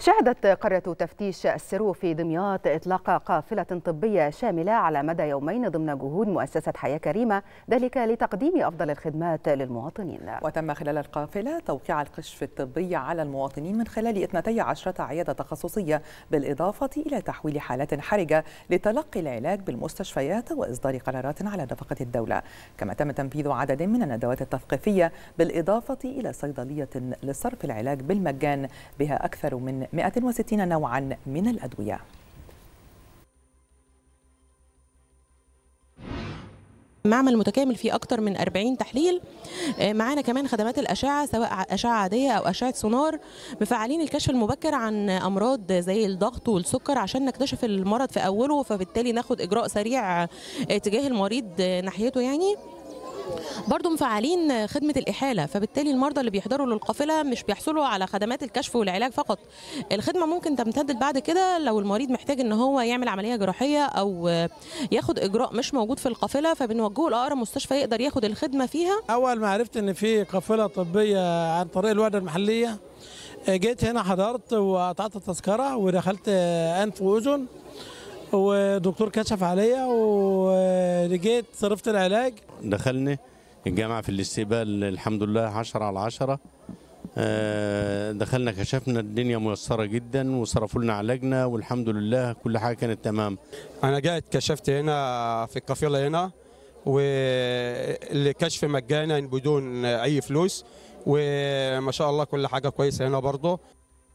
شهدت قرية تفتيش السرو في دمياط إطلاق قافلة طبية شاملة على مدى يومين ضمن جهود مؤسسة حياة كريمة ذلك لتقديم أفضل الخدمات للمواطنين وتم خلال القافلة توقيع القشف الطبي على المواطنين من خلال 12 عيادة تخصصية بالإضافة إلى تحويل حالات حرجة لتلقي العلاج بالمستشفيات وإصدار قرارات على نفقة الدولة كما تم تنفيذ عدد من الندوات التثقيفية بالإضافة إلى صيدلية لصرف العلاج بالمجان بها أكثر من 160 نوعا من الأدوية معمل متكامل فيه أكثر من 40 تحليل آه، معانا كمان خدمات الاشعه سواء اشعه عاديه او اشعه سونار مفعلين الكشف المبكر عن امراض زي الضغط والسكر عشان نكتشف المرض في اوله فبالتالي ناخد اجراء سريع آه، تجاه المريض آه، ناحيته يعني برضه مفعلين خدمه الاحاله فبالتالي المرضى اللي بيحضروا للقافله مش بيحصلوا على خدمات الكشف والعلاج فقط الخدمه ممكن تمتد بعد كده لو المريض محتاج ان هو يعمل عمليه جراحيه او ياخد اجراء مش موجود في القافله فبنوجهه لاقرب مستشفى يقدر ياخد الخدمه فيها اول ما عرفت ان في قافله طبيه عن طريق الوحده المحليه جيت هنا حضرت وقطعت التذكره ودخلت انف واذن ودكتور كشف عليا ولقيت صرفت العلاج دخلني الجامعة في الاستقبال الحمد لله 10 على 10 آه، دخلنا كشفنا الدنيا ميسرة جدا وصرفوا لنا علاجنا والحمد لله كل حاجة كانت تمام أنا جيت كشفت هنا في القافلة هنا والكشف مجانا بدون أي فلوس وما شاء الله كل حاجة كويسة هنا برضه